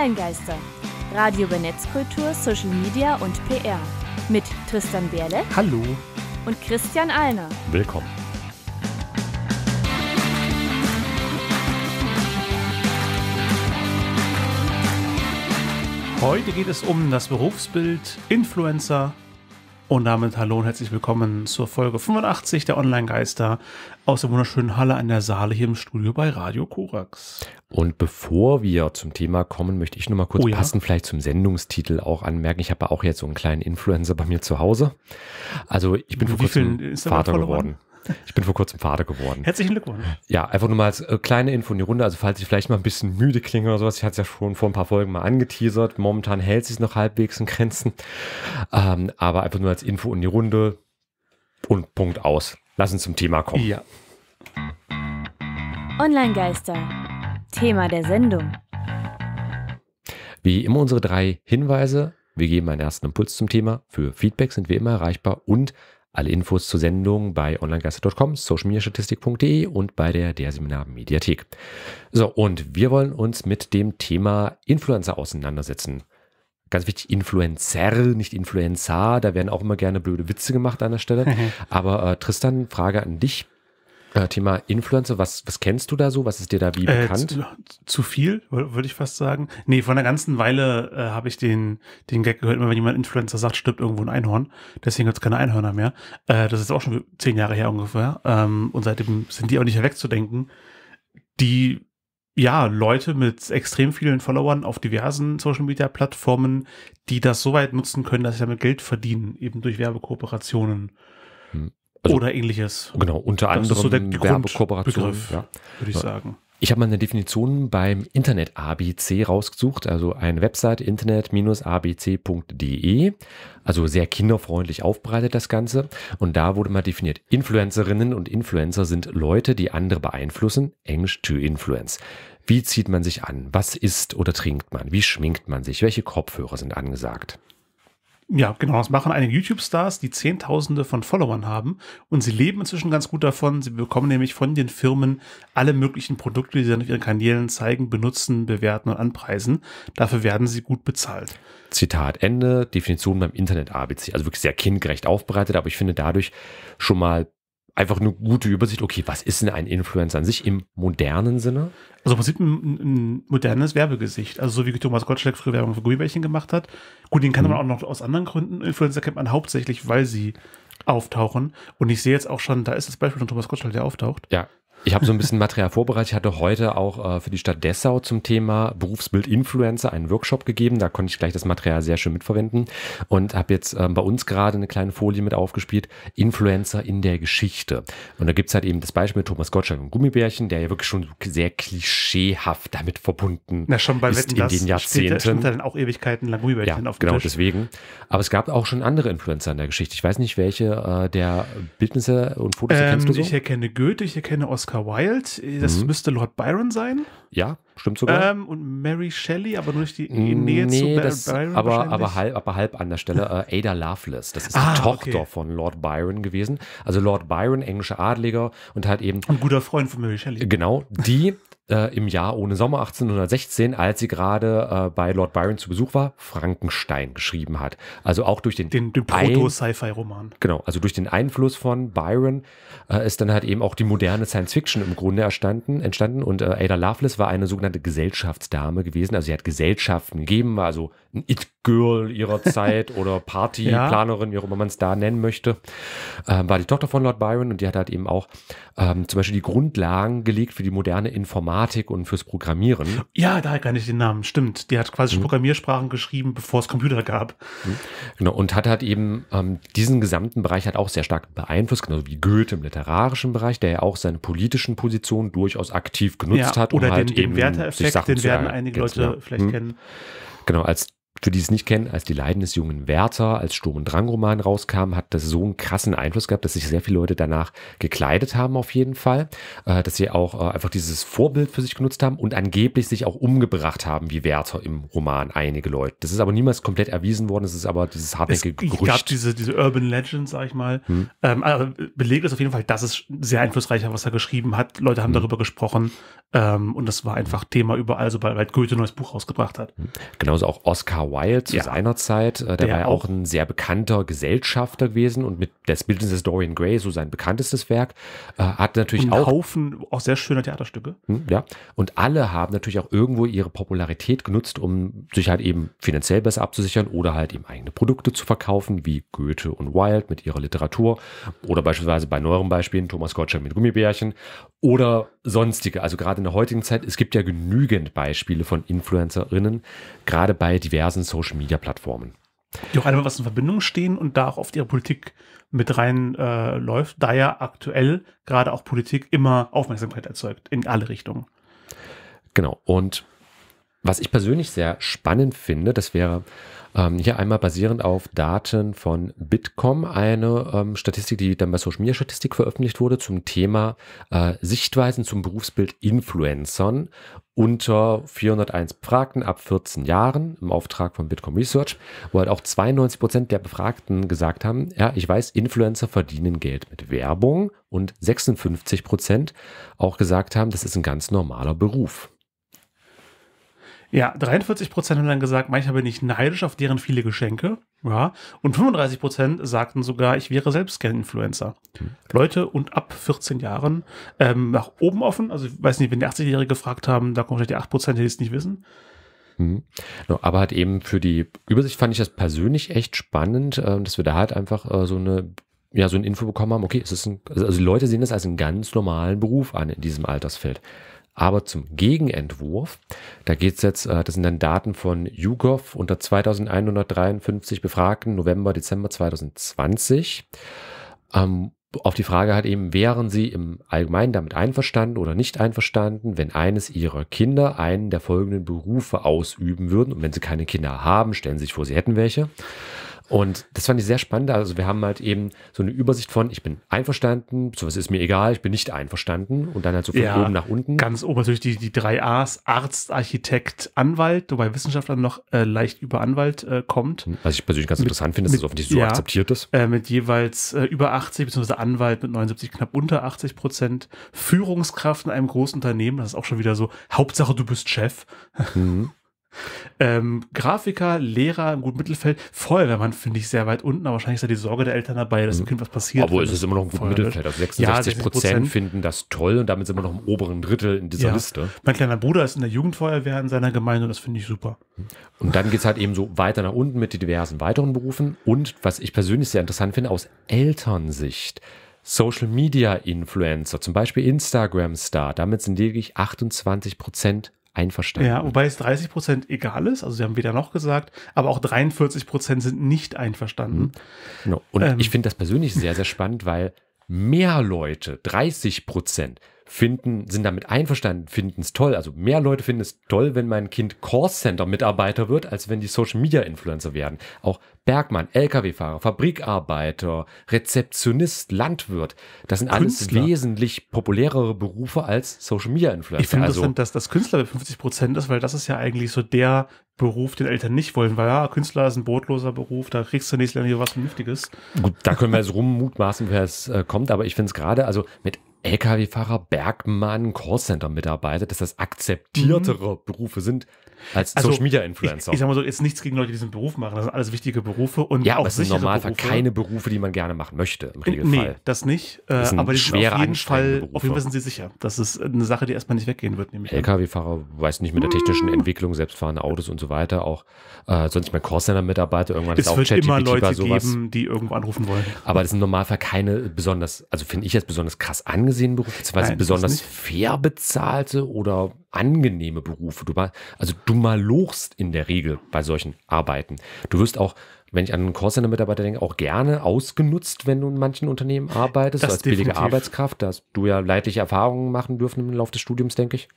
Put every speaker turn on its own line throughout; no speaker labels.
Online-Geister. Radio über Netzkultur, Social Media und PR. Mit Tristan Berle. Hallo. Und Christian Alner. Willkommen. Heute geht es um das Berufsbild Influencer und damit hallo und herzlich willkommen zur Folge 85 der Online-Geister aus der wunderschönen Halle an der Saale hier im Studio bei Radio Korax.
Und bevor wir zum Thema kommen, möchte ich nur mal kurz oh ja? passend vielleicht zum Sendungstitel auch anmerken. Ich habe auch jetzt so einen kleinen Influencer bei mir zu Hause. Also ich bin Wie vor kurzem Vater geworden. Ich bin vor kurzem Vater geworden. Herzlichen Glückwunsch. Ja, einfach nur mal als äh, kleine Info in die Runde. Also falls ich vielleicht mal ein bisschen müde klinge oder sowas, ich hatte es ja schon vor ein paar Folgen mal angeteasert. Momentan hält sich noch halbwegs in Grenzen. Ähm, aber einfach nur als Info in die Runde und Punkt aus. Lass uns zum Thema kommen. Ja.
Online-Geister. Thema der Sendung.
Wie immer unsere drei Hinweise. Wir geben einen ersten Impuls zum Thema. Für Feedback sind wir immer erreichbar und alle Infos zur Sendung bei onlinegeister.com, socialmediastatistik.de und bei der der Seminar Mediathek. So, und wir wollen uns mit dem Thema Influencer auseinandersetzen. Ganz wichtig, Influencer, nicht Influencer. Da werden auch immer gerne blöde Witze gemacht an der Stelle. Aber äh, Tristan, Frage an dich. Äh, Thema Influencer, was, was kennst du da so? Was ist dir da wie äh, bekannt? Zu,
zu viel, würde ich fast sagen. Nee, vor einer ganzen Weile äh, habe ich den, den Gag gehört, immer wenn jemand Influencer sagt, stirbt irgendwo ein Einhorn. Deswegen gibt es keine Einhörner mehr. Äh, das ist auch schon zehn Jahre her ungefähr. Ähm, und seitdem sind die auch nicht mehr wegzudenken. Die ja, Leute mit extrem vielen Followern auf diversen Social Media Plattformen, die das so weit nutzen können, dass sie damit Geld verdienen, eben durch Werbekooperationen. Hm. Also, Oder ähnliches. Genau, unter das anderem so der, die Werbekooperation. Ja. Würde ich ja. sagen.
Ich habe mal eine Definition beim Internet ABC rausgesucht, also eine Website internet-abc.de, also sehr kinderfreundlich aufbereitet das Ganze. Und da wurde mal definiert, Influencerinnen und Influencer sind Leute, die andere beeinflussen, Englisch to influence. Wie zieht man sich an? Was isst oder trinkt man? Wie schminkt man sich? Welche Kopfhörer sind angesagt?
Ja, genau. Das machen einige YouTube-Stars, die Zehntausende von Followern haben. Und sie leben inzwischen ganz gut davon. Sie bekommen nämlich von den Firmen alle möglichen Produkte, die sie dann auf ihren Kanälen zeigen, benutzen, bewerten und anpreisen. Dafür werden sie gut bezahlt.
Zitat Ende. Definition beim Internet ABC. Also wirklich sehr kindgerecht aufbereitet, aber ich finde dadurch schon mal einfach eine gute Übersicht, okay, was ist denn ein Influencer an sich im modernen Sinne?
Also man sieht ein, ein modernes Werbegesicht. Also so wie Thomas Gottschalk früher Werbung für Gummibärchen gemacht hat. Gut, den kann mhm. man auch noch aus anderen Gründen. Influencer kennt man hauptsächlich, weil sie auftauchen. Und ich sehe jetzt auch schon, da ist das Beispiel von Thomas Gottschalk, der auftaucht.
Ja. Ich habe so ein bisschen Material vorbereitet. Ich hatte heute auch äh, für die Stadt Dessau zum Thema Berufsbild Influencer einen Workshop gegeben. Da konnte ich gleich das Material sehr schön mitverwenden und habe jetzt äh, bei uns gerade eine kleine Folie mit aufgespielt. Influencer in der Geschichte. Und da gibt es halt eben das Beispiel mit Thomas Gottschalk und Gummibärchen, der ja wirklich schon sehr klischeehaft damit verbunden Na, schon bei ist Wetten, in den Jahrzehnten. Steht, dann
auch Ewigkeiten lang Gummibärchen ja, auf dem genau Tisch.
deswegen. Aber es gab auch schon andere Influencer in der Geschichte. Ich weiß nicht, welche äh, der Bildnisse und Fotos ähm, kennst du so? Ich
erkenne Goethe, ich erkenne Oskar Oscar Wilde, äh, das mhm.
müsste Lord Byron sein. Ja, stimmt sogar. Ähm,
und Mary Shelley, aber nur nicht die Nähe nee, zu das, Byron. Aber, aber, halb,
aber halb an der Stelle. Äh, Ada Loveless, das ist ah, die Tochter okay. von Lord Byron gewesen. Also Lord Byron, englischer Adliger und halt eben. Ein guter Freund von Mary Shelley. Genau, die äh, im Jahr ohne Sommer 1816, als sie gerade äh, bei Lord Byron zu Besuch war, Frankenstein geschrieben hat. Also auch durch den, den, den Proto-Sci-Fi-Roman. Genau, also durch den Einfluss von Byron äh, ist dann halt eben auch die moderne Science-Fiction im Grunde erstanden, entstanden. Und äh, Ada Lovelace war eine sogenannte Gesellschaftsdame gewesen. Also sie hat Gesellschaften gegeben, war also ein It-Girl ihrer Zeit oder Partyplanerin, ja. wie auch immer man es da nennen möchte, ähm, war die Tochter von Lord Byron und die hat halt eben auch ähm, zum Beispiel die Grundlagen gelegt für die moderne Informatik und fürs Programmieren. Ja, daher kann ich den Namen, stimmt. Die hat quasi mhm. Programmiersprachen geschrieben, bevor es Computer gab. Mhm. Genau, und hat halt eben ähm, diesen gesamten Bereich halt auch sehr stark beeinflusst, genauso wie Goethe im literarischen Bereich, der ja auch seine politischen Positionen durchaus aktiv genutzt ja, hat. Oder um den, halt den werther den werden einige Leute genau. vielleicht mhm. kennen. Genau, als für die es nicht kennen, als die Leiden des jungen Werther als Sturm- und Drang-Roman rauskam, hat das so einen krassen Einfluss gehabt, dass sich sehr viele Leute danach gekleidet haben auf jeden Fall, äh, dass sie auch äh, einfach dieses Vorbild für sich genutzt haben und angeblich sich auch umgebracht haben wie Werther im Roman, einige Leute. Das ist aber niemals komplett erwiesen worden, das ist aber dieses hartnäckige es, Gerücht. Es gab
diese, diese Urban Legend, sag ich mal, hm. ähm, also belegt ist auf jeden Fall, dass es sehr einflussreich war, was er geschrieben hat. Leute haben hm. darüber gesprochen ähm, und das war einfach Thema überall, sobald Goethe ein neues Buch rausgebracht hat. Hm.
Genauso auch Oscar Oscar Wilde zu ja. seiner Zeit, äh, der, der, war ja auch ein sehr bekannter Gesellschafter gewesen und mit des Bildnis des Dorian Gray, so sein bekanntestes Werk, äh, hat natürlich und auch. Haufen auch sehr schöner Theaterstücke. Hm, ja. Und alle haben natürlich auch irgendwo ihre Popularität genutzt, um sich halt eben finanziell besser abzusichern oder halt eben eigene Produkte zu verkaufen, wie Goethe und Wilde mit ihrer Literatur oder beispielsweise bei neueren Beispielen Thomas Gottschalk mit Gummibärchen oder sonstige. Also gerade in der heutigen Zeit, es gibt ja genügend Beispiele von Influencerinnen, gerade bei diversen ganzen Social-Media-Plattformen.
Die auch einmal was in Verbindung stehen und da auch oft ihre Politik mit reinläuft, äh, da ja aktuell gerade auch Politik immer Aufmerksamkeit erzeugt in alle Richtungen.
Genau, und was ich persönlich sehr spannend finde, das wäre ähm, hier einmal basierend auf Daten von Bitkom, eine ähm, Statistik, die dann bei Social Media Statistik veröffentlicht wurde, zum Thema äh, Sichtweisen zum Berufsbild Influencern unter 401 Befragten ab 14 Jahren im Auftrag von Bitkom Research, wo halt auch 92 Prozent der Befragten gesagt haben, ja, ich weiß, Influencer verdienen Geld mit Werbung und 56 Prozent auch gesagt haben, das ist ein ganz normaler Beruf.
Ja, 43 Prozent haben dann gesagt, manchmal bin ich neidisch auf deren viele Geschenke. Ja, und 35 Prozent sagten sogar, ich wäre selbst gern Influencer. Mhm. Leute und ab 14 Jahren ähm, nach oben offen. Also ich weiß nicht, wenn die 80-Jährige gefragt haben, da kommen vielleicht die 8 Prozent, die es nicht wissen.
Hm. No, aber halt eben für die Übersicht fand ich das persönlich echt spannend, äh, dass wir da halt einfach äh, so eine ja so eine Info bekommen haben. Okay, es ist ein, also die Leute sehen das als einen ganz normalen Beruf an in diesem Altersfeld. Aber zum Gegenentwurf, da geht es jetzt, äh, das sind dann Daten von YouGov unter 2153 Befragten, November, Dezember 2020. Ähm, auf die Frage hat eben, wären Sie im Allgemeinen damit einverstanden oder nicht einverstanden, wenn eines Ihrer Kinder einen der folgenden Berufe ausüben würden? Und wenn Sie keine Kinder haben, stellen Sie sich vor, Sie hätten welche. Und das fand ich sehr spannend. Also wir haben halt eben so eine Übersicht von, ich bin einverstanden, so was ist mir egal, ich bin nicht einverstanden und dann halt so von ja, oben nach unten. Ganz oben natürlich die, die drei A's,
Arzt, Architekt, Anwalt, wobei Wissenschaftler noch äh, leicht über Anwalt äh, kommt. Hm, was ich persönlich ganz mit, interessant finde, dass mit, das offensichtlich so ja, akzeptiert ist. Äh, mit jeweils äh, über 80, beziehungsweise Anwalt mit 79, knapp unter 80 Prozent. Führungskraft in einem großen Unternehmen, das ist auch schon wieder so, Hauptsache du bist Chef. Mhm. Ähm, Grafiker, Lehrer im guten Mittelfeld, Feuerwehrmann finde ich sehr weit unten, aber wahrscheinlich ist da die Sorge der Eltern dabei, dass dem mhm. Kind was passiert. Obwohl es ist immer noch ein gutes Mittelfeld. Also 66 ja, Prozent finden
das toll und damit sind wir noch im oberen Drittel in dieser ja. Liste.
Mein kleiner Bruder ist in der Jugendfeuerwehr in seiner Gemeinde und das finde ich super.
Und dann geht es halt eben so weiter nach unten mit den diversen weiteren Berufen und was ich persönlich sehr interessant finde, aus Elternsicht. Social Media Influencer, zum Beispiel Instagram Star, damit sind lediglich 28 Prozent einverstanden. Ja,
wobei es 30
Prozent egal ist, also sie haben weder noch gesagt, aber auch
43 Prozent sind nicht einverstanden.
Mhm. Genau. Und ähm. ich finde das persönlich sehr, sehr spannend, weil mehr Leute, 30 Prozent, finden, sind damit einverstanden, finden es toll. Also mehr Leute finden es toll, wenn mein Kind Callcenter-Mitarbeiter wird, als wenn die Social-Media-Influencer werden. Auch Bergmann, Lkw-Fahrer, Fabrikarbeiter, Rezeptionist, Landwirt, das sind Künstler. alles wesentlich populärere Berufe als Social-Media-Influencer. Ich finde also, das, dass das Künstler bei 50 Prozent ist, weil das ist ja eigentlich
so der Beruf, den Eltern nicht wollen, weil ja, ah, Künstler ist ein brotloser Beruf, da kriegst du nächstes Jahr was
Vernünftiges. Gut, da können wir jetzt rummutmaßen, wer es äh, kommt, aber ich finde es gerade, also mit Lkw-Fahrer, Bergmann, Callcenter-Mitarbeiter, dass das akzeptiertere mhm. Berufe sind als also, Social Media Influencer. Ich, ich sag
mal so, jetzt nichts gegen Leute, die diesen Beruf machen. Das sind alles wichtige Berufe und ja, auch aber es sind im keine
Berufe, die man gerne machen möchte im Regelfall. Nee, das nicht. Äh, das aber die sind auf jeden
Fall, Berufe. auf jeden Fall sind sie sicher. Das ist eine Sache, die erstmal nicht weggehen wird.
Lkw-Fahrer, weiß nicht, mit der technischen mhm. Entwicklung, selbstfahrende Autos und so weiter, auch äh, sonst mein Callcenter-Mitarbeiter, irgendwann es ist wird Chat, immer Leute sowas. geben, die irgendwo anrufen wollen. Aber das sind im Normalfall keine besonders, also finde ich jetzt besonders krass angekommen angesehenen Berufe, beziehungsweise Nein, besonders fair bezahlte oder angenehme Berufe. Du mal, also du malochst in der Regel bei solchen Arbeiten. Du wirst auch, wenn ich an einen Callcenter-Mitarbeiter denke, auch gerne ausgenutzt, wenn du in manchen Unternehmen arbeitest, das als definitiv. billige Arbeitskraft. Da hast du ja leidliche Erfahrungen machen dürfen im Laufe des Studiums, denke ich.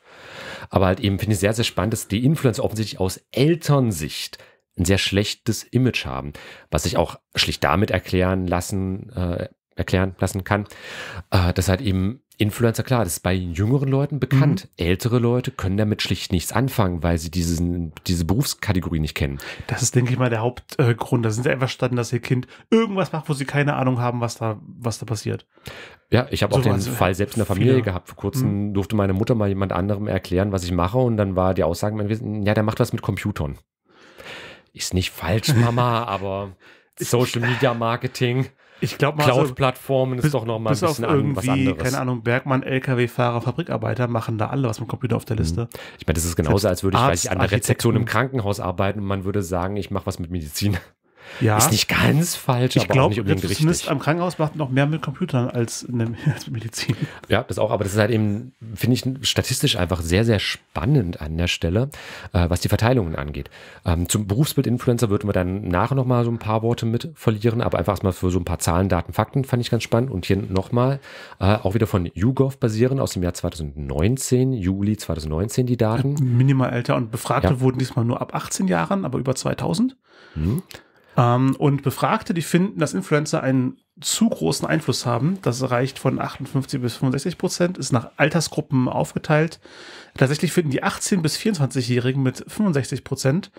Aber halt eben finde ich sehr, sehr spannend, dass die Influencer offensichtlich aus Elternsicht ein sehr schlechtes Image haben, was sich auch schlicht damit erklären lassen, äh, erklären lassen kann, äh, dass halt eben Influencer, klar, das ist bei jüngeren Leuten bekannt. Mhm. Ältere Leute können damit schlicht nichts anfangen, weil sie diesen, diese Berufskategorie nicht kennen. Das ist, denke ich mal, der Hauptgrund. da sind sie einfach standen, dass ihr Kind irgendwas macht, wo sie keine Ahnung haben, was
da, was da passiert. Ja, ich habe so auch den Fall selbst in der Familie viele. gehabt. Vor kurzem
mhm. durfte meine Mutter mal jemand anderem erklären, was ich mache. Und dann war die Aussage, ja, der macht was mit Computern. Ist nicht falsch, Mama, aber Social Media Marketing ich glaube mal, also Cloud-Plattformen also, ist doch nochmal ein bisschen auf irgendwie, was anderes. Keine Ahnung,
Bergmann, LKW-Fahrer, Fabrikarbeiter machen da alle was mit Computer auf der Liste. Hm. Ich meine, das ist genauso, Selbst als würde ich, Arzt, weiß ich an der Rezeption im hm.
Krankenhaus arbeiten und man würde sagen, ich mache was mit Medizin. Ja. Ist nicht ganz falsch, ich aber glaub, auch nicht unbedingt richtig. Mist
am Krankenhaus macht noch mehr mit Computern als, in der Medizin.
Ja, das auch, aber das ist halt eben, finde ich, statistisch einfach sehr, sehr spannend an der Stelle, äh, was die Verteilungen angeht. Ähm, zum Berufsbild Influencer würden wir dann nachher nochmal so ein paar Worte mit verlieren, aber einfach erstmal für so ein paar Zahlen, Daten, Fakten fand ich ganz spannend. Und hier nochmal, äh, auch wieder von YouGov basieren aus dem Jahr 2019, Juli 2019 die Daten. Minimal älter und Befragte ja.
wurden diesmal nur ab 18 Jahren, aber über 2000. Hm ähm, und Befragte, die finden, dass Influencer einen zu großen Einfluss haben. Das reicht von 58 bis 65 Prozent, ist nach Altersgruppen aufgeteilt. Tatsächlich finden die 18 bis 24-Jährigen mit 65 Prozent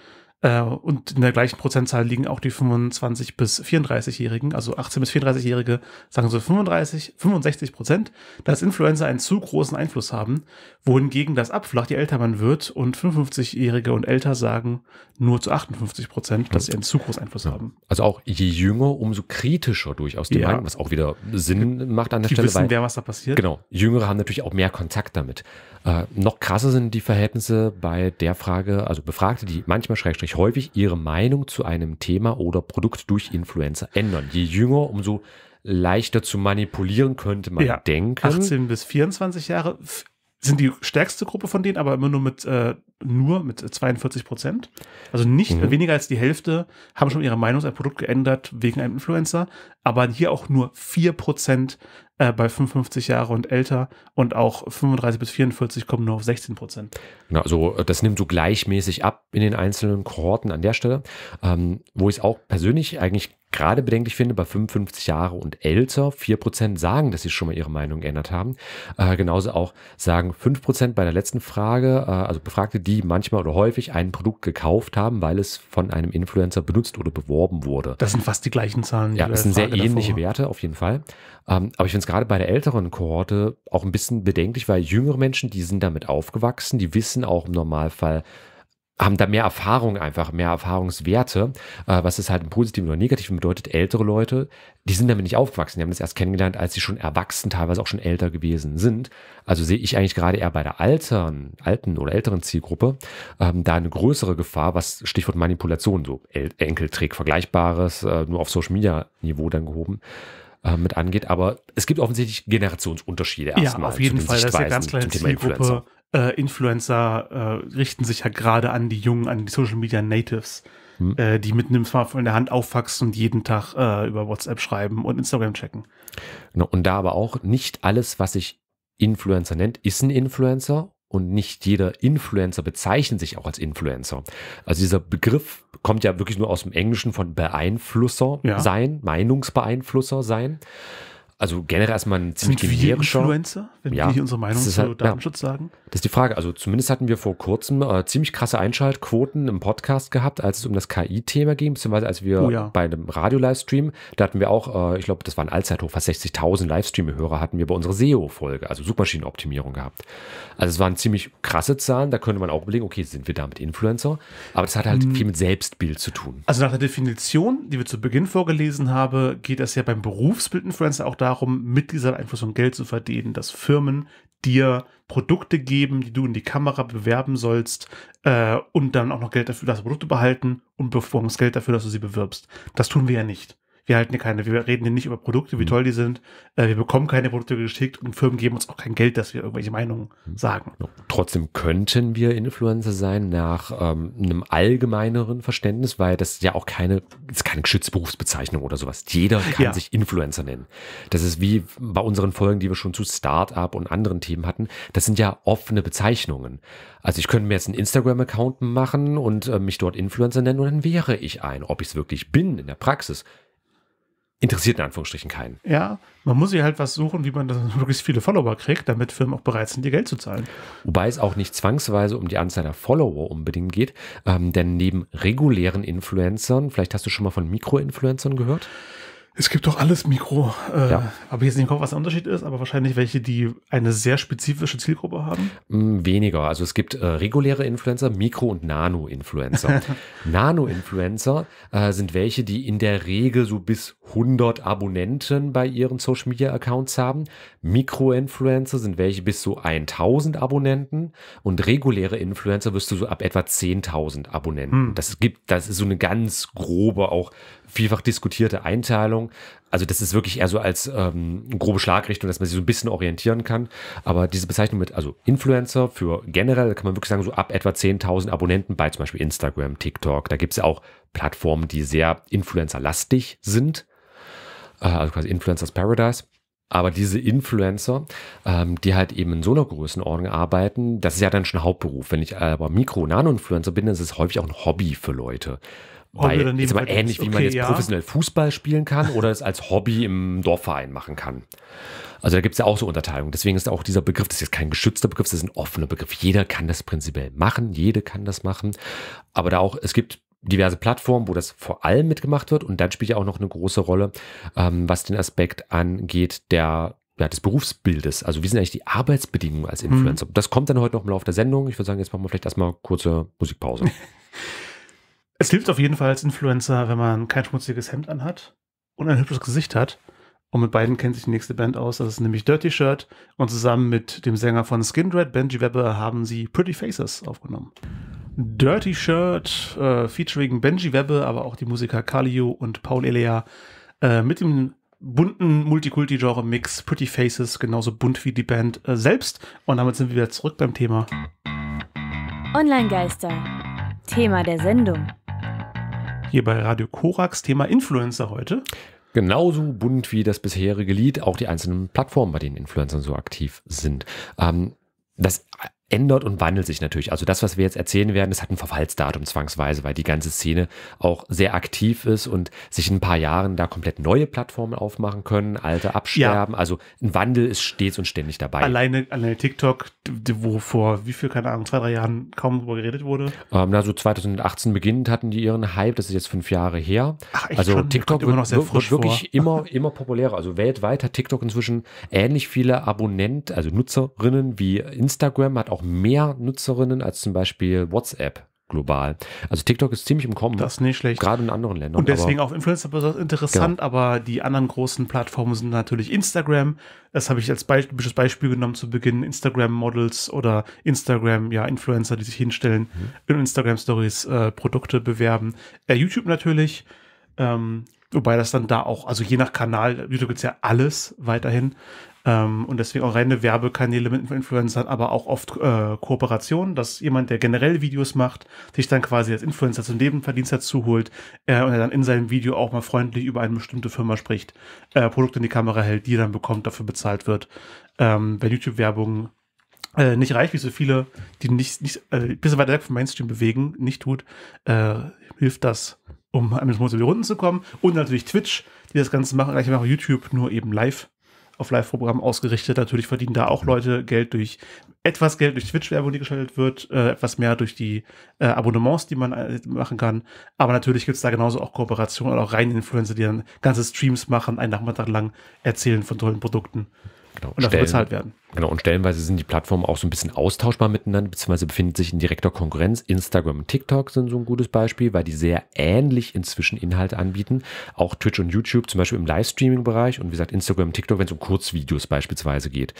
äh, und in der gleichen Prozentzahl liegen auch die 25 bis 34-Jährigen, also 18 bis 34-Jährige, sagen so 35, 65 Prozent, dass Influencer einen zu großen Einfluss haben, wohingegen das abflacht, je älter man wird und 55-Jährige und älter sagen nur zu 58 Prozent, dass sie einen zu großen Einfluss ja. haben.
Also auch je jünger, umso kritischer durchaus die ja. Meinung, was auch wieder Sinn macht an der die Stelle. Wissen, weil, wer was da passiert. Genau. Jüngere haben natürlich auch mehr Kontakt damit. Äh, noch krasser sind die Verhältnisse bei der Frage, also Befragte, die manchmal schrägstrich häufig ihre Meinung zu einem Thema oder Produkt durch Influencer ändern. Je jünger, umso leichter zu manipulieren könnte man ja, denken. 18
bis 24 Jahre sind die stärkste Gruppe von denen, aber immer nur mit, äh, nur mit 42 Prozent. Also nicht mhm. weniger als die Hälfte haben schon ihre Meinung zu Produkt geändert wegen einem Influencer, aber hier auch nur 4 Prozent äh, bei 55 Jahre und älter und auch 35 bis 44 kommen nur auf 16 Prozent.
also das nimmt so gleichmäßig ab in den einzelnen Kohorten an der Stelle, ähm, wo ich es auch persönlich eigentlich gerade bedenklich finde, bei 55 Jahre und älter, 4% sagen, dass sie schon mal ihre Meinung geändert haben. Äh, genauso auch sagen 5% bei der letzten Frage, äh, also Befragte, die manchmal oder häufig ein Produkt gekauft haben, weil es von einem Influencer benutzt oder beworben wurde. Das sind fast die gleichen Zahlen. Ja, das sind Frage sehr ähnliche davor. Werte auf jeden Fall. Ähm, aber ich finde es gerade bei der älteren Kohorte auch ein bisschen bedenklich, weil jüngere Menschen, die sind damit aufgewachsen, die wissen auch im Normalfall, haben da mehr Erfahrung einfach, mehr Erfahrungswerte, äh, was es halt im Positiven oder Negativen bedeutet. Ältere Leute, die sind damit nicht aufgewachsen, die haben das erst kennengelernt, als sie schon erwachsen, teilweise auch schon älter gewesen sind. Also sehe ich eigentlich gerade eher bei der altern, alten oder älteren Zielgruppe ähm, da eine größere Gefahr, was Stichwort Manipulation, so El Enkeltrick, Vergleichbares, äh, nur auf Social-Media-Niveau dann gehoben äh, mit angeht, aber es gibt offensichtlich Generationsunterschiede erstmal. Ja, auf jeden Fall, das ist ja ganz klar Zielgruppe,
äh, Influencer äh, richten sich ja gerade an die Jungen, an die Social Media Natives, hm. äh, die mit einem Smartphone in der Hand aufwachsen und jeden Tag äh,
über WhatsApp schreiben und Instagram checken. Genau, und da aber auch nicht alles, was sich Influencer nennt, ist ein Influencer und nicht jeder Influencer bezeichnet sich auch als Influencer. Also dieser Begriff kommt ja wirklich nur aus dem Englischen von Beeinflusser ja. sein, Meinungsbeeinflusser sein. Also generell ist man ziemlich Sind wir Influencer, wenn ja, wir hier unsere Meinung zu halt, Datenschutz ja, sagen? Das ist die Frage. Also zumindest hatten wir vor kurzem äh, ziemlich krasse Einschaltquoten im Podcast gehabt, als es um das KI-Thema ging, beziehungsweise als wir oh, ja. bei einem Radio-Livestream, da hatten wir auch, äh, ich glaube, das waren Allzeithoch, fast 60.000 Livestream-Hörer hatten wir bei unserer SEO-Folge, also Suchmaschinenoptimierung gehabt. Also es waren ziemlich krasse Zahlen, da könnte man auch überlegen, okay, sind wir damit Influencer? Aber das hat halt hm. viel mit Selbstbild zu tun.
Also nach der Definition, die wir zu Beginn vorgelesen haben, geht das ja beim Berufsbild Influencer auch darum, darum, mit dieser Einflussung Geld zu verdienen, dass Firmen dir Produkte geben, die du in die Kamera bewerben sollst äh, und dann auch noch Geld dafür, dass Produkte behalten und bevor bevorrangst Geld dafür, dass du sie bewirbst. Das tun wir ja nicht. Wir halten hier keine, wir reden hier nicht über Produkte, wie mhm. toll die sind. Äh, wir bekommen keine Produkte geschickt und Firmen geben uns auch kein Geld, dass wir irgendwelche Meinungen mhm. sagen.
Trotzdem könnten wir Influencer sein nach ähm, einem allgemeineren Verständnis, weil das ist ja auch keine, ist keine geschützte Berufsbezeichnung oder sowas. Jeder kann ja. sich Influencer nennen. Das ist wie bei unseren Folgen, die wir schon zu Startup und anderen Themen hatten. Das sind ja offene Bezeichnungen. Also ich könnte mir jetzt einen Instagram-Account machen und äh, mich dort Influencer nennen und dann wäre ich ein. Ob ich es wirklich bin in der Praxis, interessiert in Anführungsstrichen keinen.
Ja, man muss sich halt was suchen, wie man das möglichst viele Follower kriegt, damit
Firmen auch bereit sind, ihr Geld zu zahlen. Wobei es auch nicht zwangsweise um die Anzahl der Follower unbedingt geht, ähm, denn neben regulären Influencern, vielleicht hast du schon mal von Mikroinfluencern gehört? Es gibt doch alles Mikro. Äh, ja. Aber jetzt nicht im Kopf, was der Unterschied ist, aber wahrscheinlich welche, die eine sehr spezifische Zielgruppe haben? Mm, weniger. Also es gibt äh, reguläre Influencer, Mikro- und Nano-Influencer. Nano-Influencer äh, sind welche, die in der Regel so bis 100 Abonnenten bei ihren Social-Media-Accounts haben. Mikro-Influencer sind welche bis so 1000 Abonnenten. Und reguläre Influencer wirst du so ab etwa 10.000 Abonnenten. Hm. Das gibt, das ist so eine ganz grobe, auch vielfach diskutierte Einteilung. Ahnung. Also das ist wirklich eher so als ähm, grobe Schlagrichtung, dass man sich so ein bisschen orientieren kann. Aber diese Bezeichnung mit, also Influencer für generell, da kann man wirklich sagen, so ab etwa 10.000 Abonnenten bei zum Beispiel Instagram, TikTok. Da gibt es ja auch Plattformen, die sehr Influencer-lastig sind. Äh, also quasi Influencers Paradise. Aber diese Influencer, ähm, die halt eben in so einer Größenordnung arbeiten, das ist ja dann schon Hauptberuf. Wenn ich aber Mikro- und Nano-Influencer bin, dann ist es häufig auch ein Hobby für Leute. Weil, jetzt mal halt ähnlich, okay, wie man jetzt ja. professionell Fußball spielen kann oder es als Hobby im Dorfverein machen kann. Also da gibt es ja auch so Unterteilungen. Deswegen ist auch dieser Begriff, das ist jetzt kein geschützter Begriff, das ist ein offener Begriff. Jeder kann das prinzipiell machen, jede kann das machen. Aber da auch, es gibt diverse Plattformen, wo das vor allem mitgemacht wird. Und dann spielt ja auch noch eine große Rolle, ähm, was den Aspekt angeht, der ja, des Berufsbildes. Also wie sind eigentlich die Arbeitsbedingungen als mhm. Influencer? Mhm. Das kommt dann heute noch im Laufe der Sendung. Ich würde sagen, jetzt machen wir vielleicht erstmal kurze Musikpause. Es hilft auf jeden Fall als Influencer, wenn man kein schmutziges Hemd anhat
und ein hübsches Gesicht hat. Und mit beiden kennt sich die nächste Band aus. Das ist nämlich Dirty Shirt. Und zusammen mit dem Sänger von Skindred, Benji Webber, haben sie Pretty Faces aufgenommen. Dirty Shirt, äh, featuring Benji Webber, aber auch die Musiker Kalio und Paul Elea, äh, mit dem bunten Multikulti-Genre-Mix Pretty Faces, genauso bunt wie die Band äh, selbst. Und damit sind wir wieder zurück beim Thema. Online-Geister, Thema der Sendung
hier bei Radio Korax, Thema Influencer heute. Genauso bunt wie das bisherige Lied, auch die einzelnen Plattformen, bei denen Influencer so aktiv sind. Ähm, das ändert und wandelt sich natürlich. Also das, was wir jetzt erzählen werden, das hat ein Verfallsdatum zwangsweise, weil die ganze Szene auch sehr aktiv ist und sich in ein paar Jahren da komplett neue Plattformen aufmachen können, alte absterben. Ja. Also ein Wandel ist stets und ständig dabei. Alleine,
alleine TikTok, wo vor wie viel, keine Ahnung, zwei, drei Jahren kaum darüber geredet wurde.
Ähm, na, 2018 beginnend hatten die ihren Hype, das ist jetzt fünf Jahre her. Ach, ich also schon? TikTok wird, immer wird, wird wirklich immer, immer populärer. Also weltweit hat TikTok inzwischen ähnlich viele Abonnenten, also Nutzerinnen wie Instagram, hat auch mehr Nutzerinnen als zum Beispiel WhatsApp global. Also TikTok ist ziemlich im Kommen. Das ist nicht schlecht. Gerade in anderen Ländern. Und deswegen
auch Influencer besonders interessant, genau. aber die anderen großen Plattformen sind natürlich Instagram. Das habe ich als Beispiel, Beispiel genommen zu Beginn. Instagram-Models oder Instagram, ja, Influencer, die sich hinstellen, mhm. in Instagram-Stories äh, Produkte bewerben. Äh, YouTube natürlich. Ähm, Wobei das dann da auch, also je nach Kanal, YouTube gibt es ja alles weiterhin. Ähm, und deswegen auch reine Werbekanäle mit Influencern, aber auch oft äh, Kooperationen, dass jemand, der generell Videos macht, sich dann quasi als Influencer zum Nebenverdienst dazu holt äh, und er dann in seinem Video auch mal freundlich über eine bestimmte Firma spricht, äh, Produkte in die Kamera hält, die er dann bekommt, dafür bezahlt wird. Ähm, weil YouTube-Werbung äh, nicht reicht, wie so viele, die nicht, nicht äh, ein bisschen weiter weg vom Mainstream bewegen, nicht tut, äh, hilft das, um am Monat über die Runden zu kommen. Und natürlich Twitch, die das Ganze machen, gleich machen YouTube nur eben live auf Live-Programm ausgerichtet. Natürlich verdienen da auch mhm. Leute Geld durch etwas Geld durch Twitch-Werbung, die geschaltet wird, äh, etwas mehr durch die äh, Abonnements, die man äh, machen kann. Aber natürlich gibt es da genauso auch Kooperationen oder auch reine Influencer, die dann ganze Streams machen, einen Nachmittag lang erzählen von tollen Produkten. Genau, und dafür bezahlt werden.
Genau, und stellenweise sind die Plattformen auch so ein bisschen austauschbar miteinander, beziehungsweise befinden sich in direkter Konkurrenz. Instagram und TikTok sind so ein gutes Beispiel, weil die sehr ähnlich inzwischen Inhalte anbieten. Auch Twitch und YouTube, zum Beispiel im Livestreaming-Bereich und wie gesagt, Instagram und TikTok, wenn es um Kurzvideos beispielsweise geht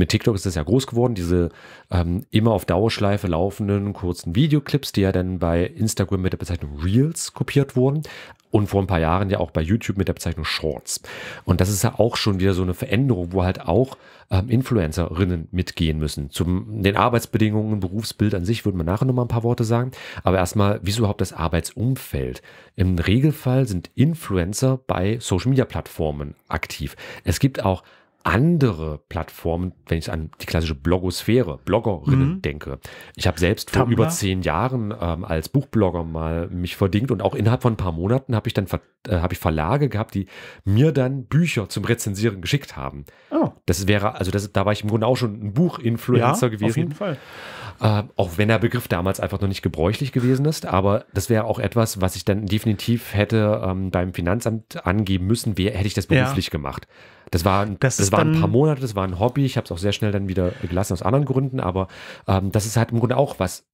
mit TikTok ist es ja groß geworden, diese ähm, immer auf Dauerschleife laufenden kurzen Videoclips, die ja dann bei Instagram mit der Bezeichnung Reels kopiert wurden und vor ein paar Jahren ja auch bei YouTube mit der Bezeichnung Shorts. Und das ist ja auch schon wieder so eine Veränderung, wo halt auch ähm, Influencerinnen mitgehen müssen. Zu den Arbeitsbedingungen, Berufsbild an sich würden wir nachher nochmal ein paar Worte sagen. Aber erstmal, wieso überhaupt das Arbeitsumfeld? Im Regelfall sind Influencer bei Social Media Plattformen aktiv. Es gibt auch andere Plattformen, wenn ich an die klassische Blogosphäre, Bloggerinnen mhm. denke. Ich habe selbst Tumblr. vor über zehn Jahren ähm, als Buchblogger mal mich verdingt und auch innerhalb von ein paar Monaten habe ich dann äh, habe ich Verlage gehabt, die mir dann Bücher zum Rezensieren geschickt haben. Oh. Das wäre, also das, da war ich im Grunde auch schon ein Buchinfluencer ja, gewesen. Auf jeden Fall. Äh, auch wenn der Begriff damals einfach noch nicht gebräuchlich gewesen ist, aber das wäre auch etwas, was ich dann definitiv hätte ähm, beim Finanzamt angeben müssen, wer hätte ich das beruflich ja. gemacht. Das war, das, das war ein paar Monate, das war ein Hobby. Ich habe es auch sehr schnell dann wieder gelassen aus anderen Gründen, aber ähm, das ist halt im Grunde auch was.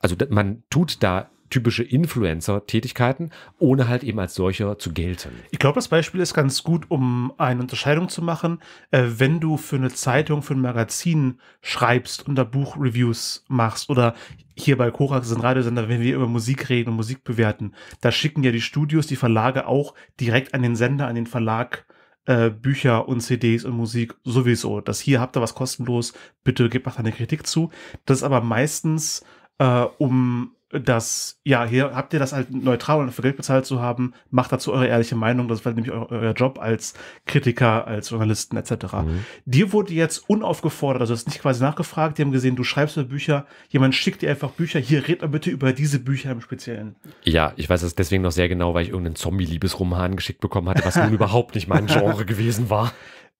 Also man tut da typische Influencer-Tätigkeiten, ohne halt eben als solcher zu gelten. Ich glaube, das Beispiel
ist ganz gut, um eine Unterscheidung zu machen. Äh, wenn du für eine Zeitung, für ein Magazin schreibst und da Buchreviews machst oder hier bei Korax sind Radiosender, wenn wir über Musik reden und Musik bewerten, da schicken ja die Studios, die Verlage auch direkt an den Sender, an den Verlag äh, Bücher und CDs und Musik sowieso. Das hier habt ihr was kostenlos, bitte gebt mal eine Kritik zu. Das ist aber meistens äh, um dass, ja, hier habt ihr das halt neutral und für Geld bezahlt zu haben, macht dazu eure ehrliche Meinung, das war nämlich eu euer Job als Kritiker, als Journalisten etc. Mhm. Dir wurde jetzt unaufgefordert, also hast nicht quasi nachgefragt, die haben gesehen, du schreibst mir Bücher, jemand schickt dir einfach Bücher, hier red mal bitte über diese Bücher im Speziellen.
Ja, ich weiß das deswegen noch sehr genau, weil ich irgendeinen Zombie-Liebesroman geschickt bekommen hatte, was nun überhaupt nicht mein Genre gewesen war.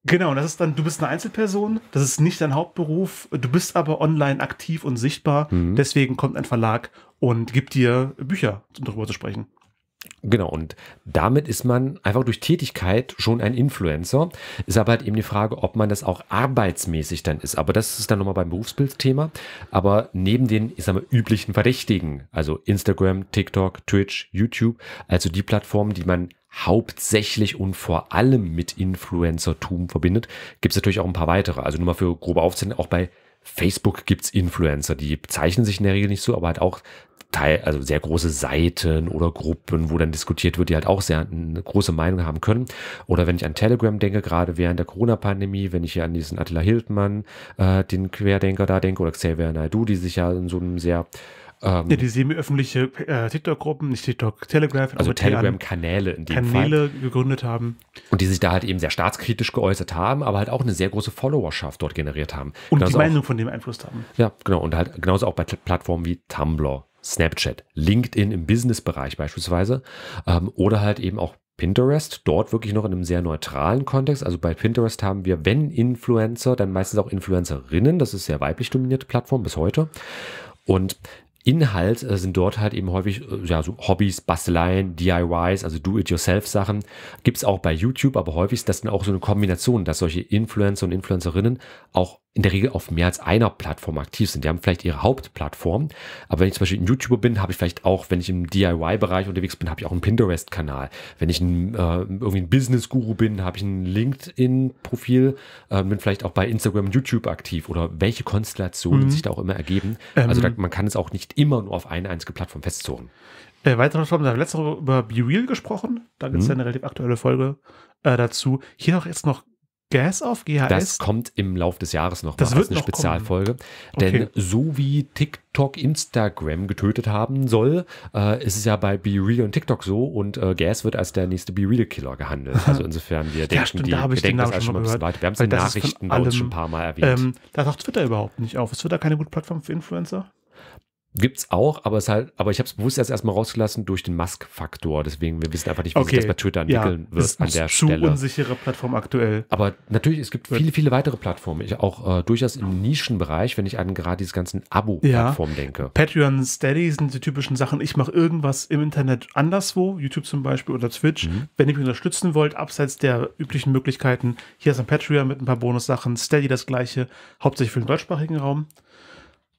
Genau, das ist dann, du bist eine Einzelperson, das ist nicht dein
Hauptberuf, du bist aber online aktiv und sichtbar, mhm. deswegen kommt ein Verlag und gibt dir Bücher, um darüber zu sprechen.
Genau, und damit ist man einfach durch Tätigkeit schon ein Influencer. Ist aber halt eben die Frage, ob man das auch arbeitsmäßig dann ist. Aber das ist dann nochmal beim Berufsbildthema. Aber neben den, ich sag mal, üblichen Verdächtigen, also Instagram, TikTok, Twitch, YouTube, also die Plattformen, die man hauptsächlich und vor allem mit Influencertum verbindet, gibt es natürlich auch ein paar weitere. Also nur mal für grobe Aufzählung, auch bei Facebook gibt's Influencer, die bezeichnen sich in der Regel nicht so, aber halt auch Teil, also sehr große Seiten oder Gruppen, wo dann diskutiert wird, die halt auch sehr eine große Meinung haben können. Oder wenn ich an Telegram denke, gerade während der Corona-Pandemie, wenn ich hier an diesen Attila Hildmann, äh, den Querdenker da denke, oder Xavier Naidu, die sich ja in so einem sehr ähm, ja, die semi-öffentliche
äh, TikTok-Gruppen, nicht TikTok, Telegram, also Telegram-Kanäle in dem Kanäle Fall. gegründet haben.
Und die sich da halt eben sehr staatskritisch geäußert haben, aber halt auch eine sehr große Followerschaft dort generiert haben. Und genauso die Meinung auch,
von dem beeinflusst haben.
Ja, genau. Und halt genauso auch bei Plattformen wie Tumblr Snapchat, LinkedIn im Business-Bereich beispielsweise ähm, oder halt eben auch Pinterest, dort wirklich noch in einem sehr neutralen Kontext. Also bei Pinterest haben wir, wenn Influencer, dann meistens auch Influencerinnen. Das ist sehr weiblich dominierte Plattform bis heute. Und Inhalt äh, sind dort halt eben häufig äh, ja, so Hobbys, Basteleien, DIYs, also Do-it-yourself-Sachen. Gibt es auch bei YouTube, aber häufig ist das dann auch so eine Kombination, dass solche Influencer und Influencerinnen auch in der Regel auf mehr als einer Plattform aktiv sind. Die haben vielleicht ihre Hauptplattform, aber wenn ich zum Beispiel ein YouTuber bin, habe ich vielleicht auch, wenn ich im DIY-Bereich unterwegs bin, habe ich auch einen Pinterest-Kanal. Wenn ich ein, äh, irgendwie ein Business-Guru bin, habe ich ein LinkedIn-Profil, äh, bin vielleicht auch bei Instagram und YouTube aktiv oder welche Konstellationen mhm. sich da auch immer ergeben. Also ähm, also da, man kann es auch nicht immer nur auf eine einzige Plattform festzurren. Äh, weiter noch, wir haben letzte Woche über BeReal gesprochen. Da gibt es mhm. ja eine relativ aktuelle Folge
äh, dazu. Hier noch jetzt noch Gas auf GHS? Das
kommt im Laufe des Jahres nochmal. Das wird als eine Spezialfolge. Kommen. Denn so wie TikTok Instagram getötet haben soll, äh, ist es ja bei Be Real und TikTok so und äh, Gas wird als der nächste Be Real Killer gehandelt. Also insofern, wir ja, denken, stimmt, die, da wir denken das schon mal ein bisschen weiter. Wir haben es in Nachrichten bei uns schon ein paar Mal erwähnt. Ähm,
da taucht Twitter überhaupt nicht auf. Ist Twitter keine gute Plattform für Influencer?
Gibt's auch, aber es halt, aber ich habe es bewusst erst erstmal rausgelassen durch den Mask-Faktor. Deswegen, wir wissen einfach nicht, wie okay. sich das bei Twitter entwickeln ja, wird ist an der zu Stelle.
unsichere Plattform aktuell.
Aber natürlich, es gibt viele, viele weitere Plattformen. Ich auch äh, durchaus im Nischenbereich, wenn ich an gerade diese ganzen Abo-Plattformen ja. denke.
Patreon, Steady sind die typischen Sachen. Ich mache irgendwas im Internet anderswo, YouTube zum Beispiel oder Twitch. Mhm. Wenn ihr mich unterstützen wollt, abseits der üblichen Möglichkeiten, hier ist ein Patreon mit ein paar Bonussachen, Steady das gleiche, hauptsächlich für den deutschsprachigen Raum.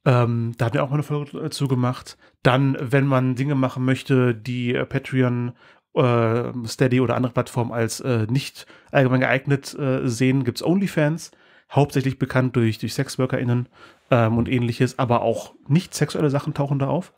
Ähm, da hatten wir auch mal eine Folge dazu äh, gemacht. Dann, wenn man Dinge machen möchte, die äh, Patreon, äh, Steady oder andere Plattformen als äh, nicht allgemein geeignet äh, sehen, gibt es OnlyFans. Hauptsächlich bekannt durch, durch SexworkerInnen ähm, und ähnliches, aber auch nicht sexuelle Sachen tauchen da auf.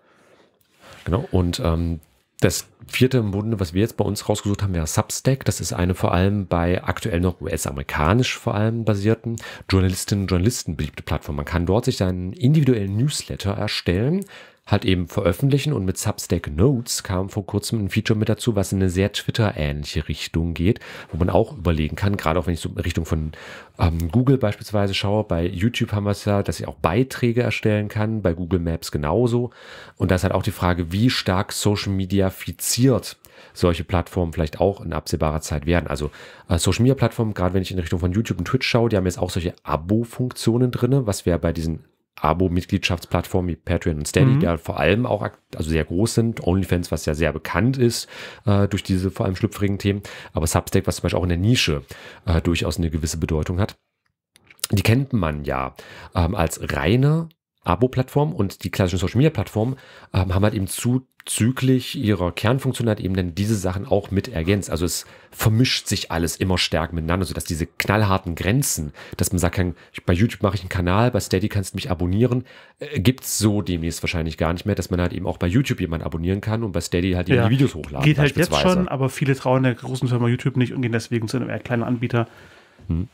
Genau, und ähm, das vierte im Bunde, was wir jetzt bei uns rausgesucht haben, wäre Substack. Das ist eine vor allem bei aktuell noch US-amerikanisch vor allem basierten Journalistinnen und Journalisten beliebte Plattform. Man kann dort sich seinen individuellen Newsletter erstellen, halt eben veröffentlichen und mit Substack Notes kam vor kurzem ein Feature mit dazu, was in eine sehr Twitter-ähnliche Richtung geht, wo man auch überlegen kann, gerade auch wenn ich so in Richtung von ähm, Google beispielsweise schaue, bei YouTube haben wir es ja, dass ich auch Beiträge erstellen kann, bei Google Maps genauso und da ist halt auch die Frage, wie stark Social Media fiziert solche Plattformen vielleicht auch in absehbarer Zeit werden. Also äh, Social Media Plattformen, gerade wenn ich in Richtung von YouTube und Twitch schaue, die haben jetzt auch solche Abo-Funktionen drin, was wir bei diesen Abo-Mitgliedschaftsplattformen wie Patreon und Steady, mhm. die ja vor allem auch also sehr groß sind. OnlyFans, was ja sehr bekannt ist äh, durch diese vor allem schlüpfrigen Themen, aber Substack, was zum Beispiel auch in der Nische äh, durchaus eine gewisse Bedeutung hat. Die kennt man ja ähm, als reine abo plattform und die klassischen Social-Media-Plattformen ähm, haben halt eben zuzüglich ihrer Kernfunktionalität eben dann diese Sachen auch mit ergänzt. Also es vermischt sich alles immer stärker miteinander, sodass diese knallharten Grenzen, dass man sagt, bei YouTube mache ich einen Kanal, bei Steady kannst du mich abonnieren, äh, gibt es so demnächst wahrscheinlich gar nicht mehr, dass man halt eben auch bei YouTube jemanden abonnieren kann und bei Steady halt eben ja. die Videos hochladen. Geht halt jetzt schon,
aber viele trauen der großen Firma YouTube nicht und gehen deswegen zu einem eher kleinen Anbieter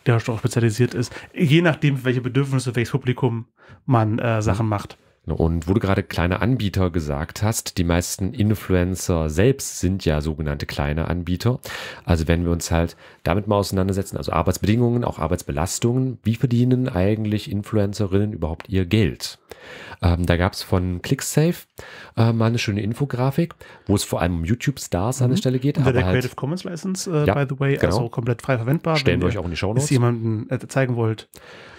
der auch spezialisiert ist, je nachdem, welche Bedürfnisse, welches Publikum man äh, Sachen mhm. macht.
Und wo du gerade kleine Anbieter gesagt hast, die meisten Influencer selbst sind ja sogenannte kleine Anbieter. Also wenn wir uns halt damit mal auseinandersetzen, also Arbeitsbedingungen, auch Arbeitsbelastungen, wie verdienen eigentlich Influencerinnen überhaupt ihr Geld? Ähm, da gab es von ClickSafe äh, mal eine schöne Infografik, wo es vor allem um YouTube-Stars mhm. an der mhm. Stelle geht. Unter der halt, Creative
Commons License, äh, ja, by the way, genau. also komplett frei verwendbar. Stellen wir euch auch in die Show Notes. Wenn ihr
jemanden äh, zeigen wollt.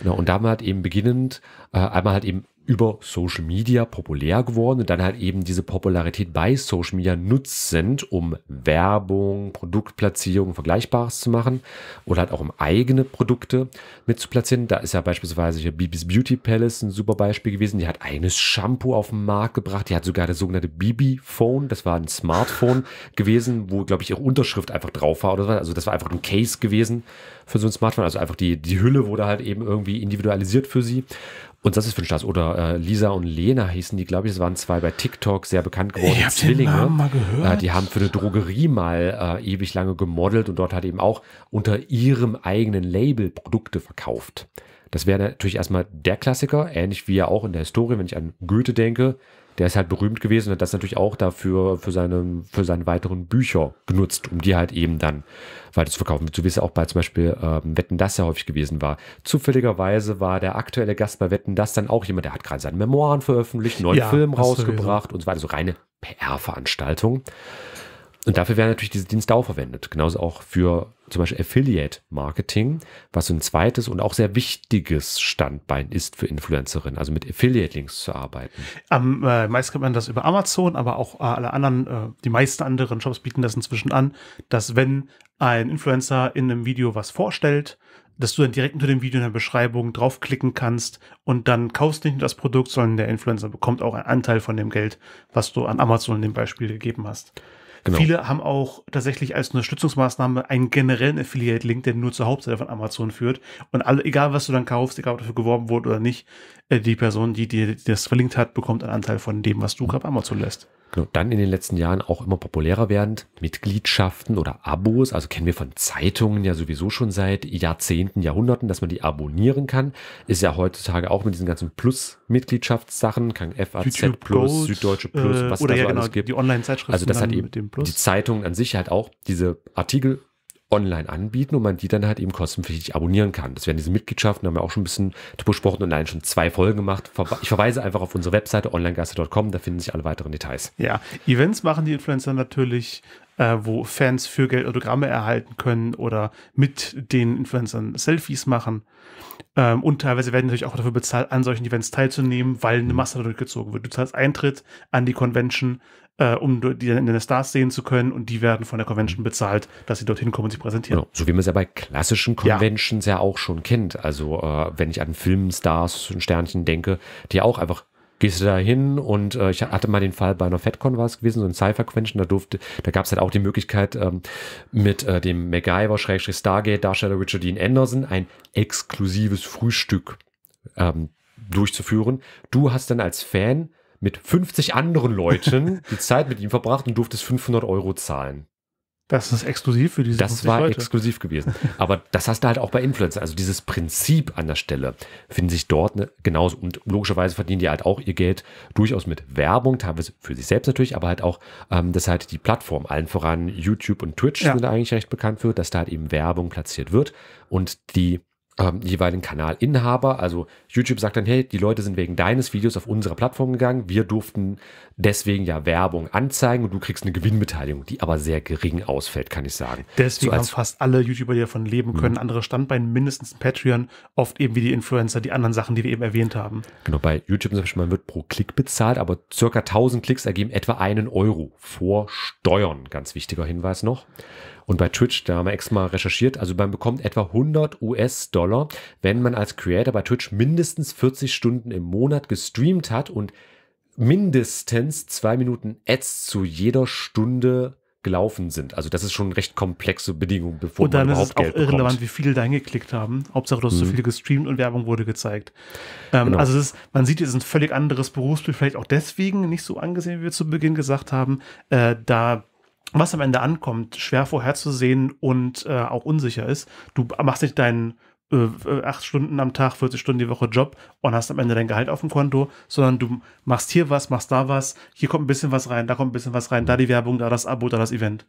Genau, und da mal halt eben beginnend äh, einmal halt eben über Social Media populär geworden und dann halt eben diese Popularität bei Social Media nutzend, um Werbung, Produktplatzierung, Vergleichbares zu machen oder halt auch um eigene Produkte mit zu platzieren. Da ist ja beispielsweise hier Bibis Beauty Palace ein super Beispiel gewesen. Die hat eigenes Shampoo auf den Markt gebracht. Die hat sogar das sogenannte Bibi Phone, das war ein Smartphone gewesen, wo, glaube ich, ihre Unterschrift einfach drauf war oder so. Also das war einfach ein Case gewesen für so ein Smartphone. Also einfach die, die Hülle wurde halt eben irgendwie individualisiert für sie. Und das ist für ein Stars. Oder äh, Lisa und Lena hießen die, glaube ich. es waren zwei bei TikTok sehr bekannt geworden. Ich Zwillinge. Äh, die haben für eine Drogerie mal äh, ewig lange gemodelt und dort hat eben auch unter ihrem eigenen Label Produkte verkauft. Das wäre natürlich erstmal der Klassiker, ähnlich wie ja auch in der Historie, wenn ich an Goethe denke, der ist halt berühmt gewesen und hat das natürlich auch dafür für seine, für seine weiteren Bücher genutzt, um die halt eben dann weiter zu verkaufen. Wie es ja auch bei zum Beispiel ähm, Wetten, das ja häufig gewesen war. Zufälligerweise war der aktuelle Gast bei Wetten, das dann auch jemand, der hat gerade seine Memoiren veröffentlicht, neuen ja, Film rausgebracht und so weiter. So reine PR-Veranstaltung. Und dafür werden natürlich diese Dienste auch verwendet. Genauso auch für zum Beispiel Affiliate-Marketing, was so ein zweites und auch sehr wichtiges Standbein ist für Influencerinnen, also mit Affiliate-Links zu arbeiten. Am äh, meisten kennt man das über Amazon, aber auch
äh, alle anderen, äh, die meisten anderen Shops bieten das inzwischen an, dass wenn ein Influencer in einem Video was vorstellt, dass du dann direkt unter dem Video in der Beschreibung draufklicken kannst und dann kaufst nicht nur das Produkt, sondern der Influencer bekommt auch einen Anteil von dem Geld, was du an Amazon in dem Beispiel gegeben hast. Genau. Viele haben auch tatsächlich als Unterstützungsmaßnahme einen generellen Affiliate-Link, der nur zur Hauptseite von Amazon führt. Und alle, egal was du dann kaufst, egal ob dafür geworben wurde oder nicht, äh, die Person, die dir das verlinkt hat, bekommt einen Anteil von dem, was du mhm. gerade Amazon lässt.
Genau, dann in den letzten Jahren auch immer populärer werdend. Mitgliedschaften oder Abos, also kennen wir von Zeitungen ja sowieso schon seit Jahrzehnten, Jahrhunderten, dass man die abonnieren kann. Ist ja heutzutage auch mit diesen ganzen Plus-Mitgliedschaftssachen, kann FAZ YouTube Plus, Gold, Süddeutsche Plus, äh, was oder da so ja, genau, alles gibt. Die Online-Zeitschriften also das hat eben die Zeitung an sich halt auch diese Artikel online anbieten und man die dann halt eben kostenpflichtig abonnieren kann. Das wären diese Mitgliedschaften, haben wir auch schon ein bisschen besprochen und nein, schon zwei Folgen gemacht. Ich verweise einfach auf unsere Webseite onlinegasse.com, da finden sich alle weiteren Details.
Ja, Events machen die Influencer natürlich, äh, wo Fans für Geld Autogramme erhalten können oder mit den Influencern Selfies machen. Ähm, und teilweise werden natürlich auch dafür bezahlt, an solchen Events teilzunehmen, weil eine Masse dadurch gezogen wird. Du zahlst Eintritt an die Convention, äh, um die dann in den Stars sehen zu können und die werden von der Convention bezahlt, dass sie dorthin kommen und sich präsentieren. Genau.
So wie man es ja bei klassischen Conventions ja, ja auch schon kennt. Also äh, wenn ich an Filmstars und Sternchen denke, die auch einfach gehst du da hin und äh, ich hatte mal den Fall bei einer FedCon war es gewesen, so ein Cypher-Convention, da durfte, da gab es halt auch die Möglichkeit ähm, mit äh, dem MacGyver-Stargate-Darsteller Richard Dean Anderson ein exklusives Frühstück ähm, durchzuführen. Du hast dann als Fan mit 50 anderen Leuten die Zeit mit ihm verbracht und durftest 500 Euro zahlen. Das
ist exklusiv für diese Das war Leute. exklusiv
gewesen. Aber das hast du halt auch bei Influencer. Also dieses Prinzip an der Stelle finden sich dort ne, genauso. Und logischerweise verdienen die halt auch ihr Geld durchaus mit Werbung, teilweise für sich selbst natürlich, aber halt auch, ähm, dass halt die Plattform, allen voran YouTube und Twitch ja. sind eigentlich recht bekannt für, dass da halt eben Werbung platziert wird und die ähm, jeweiligen Kanalinhaber. Also YouTube sagt dann, hey, die Leute sind wegen deines Videos auf unserer Plattform gegangen. Wir durften deswegen ja Werbung anzeigen und du kriegst eine Gewinnbeteiligung, die aber sehr gering ausfällt, kann ich sagen. Deswegen so haben
fast alle YouTuber, die davon leben können, mhm. andere Standbeine, mindestens Patreon, oft eben wie die Influencer, die anderen Sachen, die wir eben
erwähnt haben. Genau, bei YouTube zum Beispiel, man wird pro Klick bezahlt, aber circa 1000 Klicks ergeben etwa einen Euro vor Steuern. Ganz wichtiger Hinweis noch. Und bei Twitch, da haben wir extra mal recherchiert, also man bekommt etwa 100 US-Dollar, wenn man als Creator bei Twitch mindestens 40 Stunden im Monat gestreamt hat und mindestens zwei Minuten Ads zu jeder Stunde gelaufen sind. Also das ist schon recht komplexe Bedingungen, bevor man überhaupt Geld bekommt. Und dann ist es auch Geld irrelevant, bekommt.
wie viele da hingeklickt haben. Hauptsache, du hast so mhm. viele gestreamt und Werbung wurde gezeigt. Ähm, genau. Also ist, man sieht, es ist ein völlig anderes Berufsbild, vielleicht auch deswegen nicht so angesehen, wie wir zu Beginn gesagt haben. Äh, da was am Ende ankommt, schwer vorherzusehen und äh, auch unsicher ist. Du machst nicht deinen äh, äh, acht Stunden am Tag, 40 Stunden die Woche Job und hast am Ende dein Gehalt auf dem Konto, sondern du machst hier was, machst da was, hier kommt ein bisschen was rein, da kommt ein bisschen was rein, da die Werbung, da das Abo, da das Event.